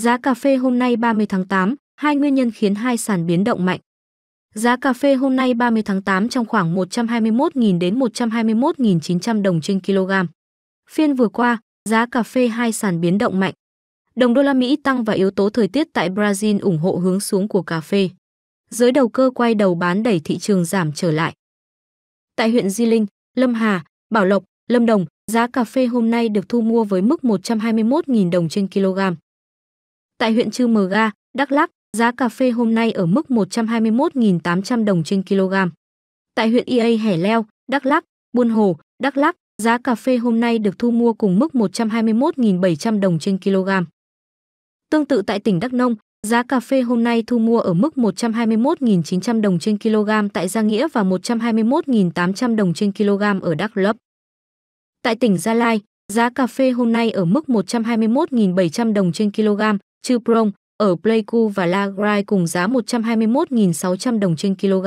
Giá cà phê hôm nay 30 tháng 8, hai nguyên nhân khiến hai sàn biến động mạnh. Giá cà phê hôm nay 30 tháng 8 trong khoảng 121.000 đến 121.900 đồng trên kg. Phiên vừa qua, giá cà phê hai sàn biến động mạnh. Đồng đô la Mỹ tăng và yếu tố thời tiết tại Brazil ủng hộ hướng xuống của cà phê. Giới đầu cơ quay đầu bán đẩy thị trường giảm trở lại. Tại huyện Di Linh, Lâm Hà, Bảo Lộc, Lâm Đồng, giá cà phê hôm nay được thu mua với mức 121.000 đồng trên kg. Tại huyện Chư Mờ Ga, Đắk Lắk, giá cà phê hôm nay ở mức 121.800 đồng trên kg. Tại huyện Ia Hẻ Leo, Đắk Lắk, Buôn Hồ, Đắk Lắk, giá cà phê hôm nay được thu mua cùng mức 121.700 đồng trên kg. Tương tự tại tỉnh Đắk Nông, giá cà phê hôm nay thu mua ở mức 121.900 đồng trên kg tại Gia Nghĩa và 121.800 đồng trên kg ở Đắk Lấp. Tại tỉnh Gia Lai, giá cà phê hôm nay ở mức 121.700 đồng trên kg, Chư Prong ở Pleiku và La Grai cùng giá 121.600 đồng trên kg.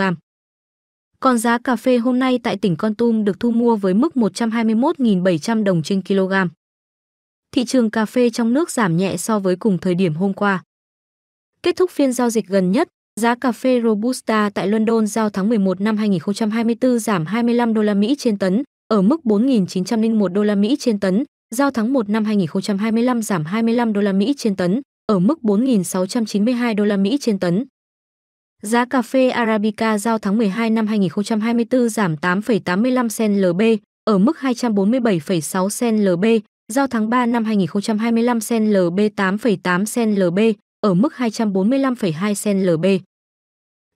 Còn giá cà phê hôm nay tại tỉnh Con Tum được thu mua với mức 121.700 đồng trên kg. Thị trường cà phê trong nước giảm nhẹ so với cùng thời điểm hôm qua. Kết thúc phiên giao dịch gần nhất, giá cà phê Robusta tại London giao tháng 11 năm 2024 giảm 25 đô la Mỹ trên tấn, ở mức 4.901 đô la Mỹ trên tấn, giao tháng 1 năm 2025 giảm 25 đô la Mỹ trên tấn, ở mức 4.692 đô la Mỹ trên tấn. Giá cà phê Arabica giao tháng 12 năm 2024 giảm 8,85 cent LB, ở mức 247,6 cent LB, giao tháng 3 năm 2025 cent LB 8,8 cent LB, ở mức 245,2 cent LB.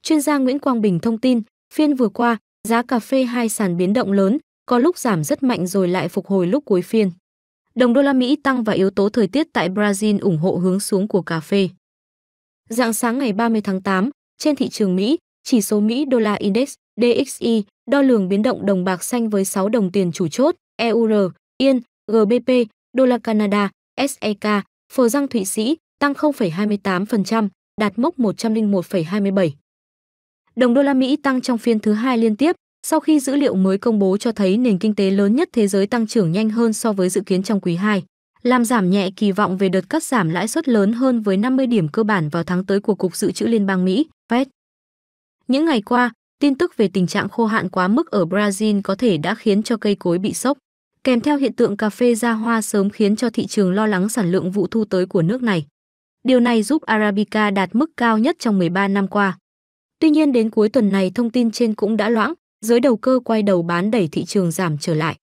Chuyên gia Nguyễn Quang Bình thông tin, phiên vừa qua, giá cà phê hai sàn biến động lớn, có lúc giảm rất mạnh rồi lại phục hồi lúc cuối phiên đồng đô la Mỹ tăng và yếu tố thời tiết tại Brazil ủng hộ hướng xuống của cà phê. Dạng sáng ngày 30 tháng 8, trên thị trường Mỹ, chỉ số Mỹ đô la index DXY đo lường biến động đồng bạc xanh với 6 đồng tiền chủ chốt EUR, Yên, GBP, đô la Canada, SEK, phờ răng Thụy Sĩ tăng 0,28%, đạt mốc 101,27. Đồng đô la Mỹ tăng trong phiên thứ hai liên tiếp, sau khi dữ liệu mới công bố cho thấy nền kinh tế lớn nhất thế giới tăng trưởng nhanh hơn so với dự kiến trong quý 2, làm giảm nhẹ kỳ vọng về đợt cắt giảm lãi suất lớn hơn với 50 điểm cơ bản vào tháng tới của Cục Dự trữ Liên bang Mỹ, Fed. Những ngày qua, tin tức về tình trạng khô hạn quá mức ở Brazil có thể đã khiến cho cây cối bị sốc, kèm theo hiện tượng cà phê ra hoa sớm khiến cho thị trường lo lắng sản lượng vụ thu tới của nước này. Điều này giúp Arabica đạt mức cao nhất trong 13 năm qua. Tuy nhiên đến cuối tuần này thông tin trên cũng đã loãng, giới đầu cơ quay đầu bán đẩy thị trường giảm trở lại.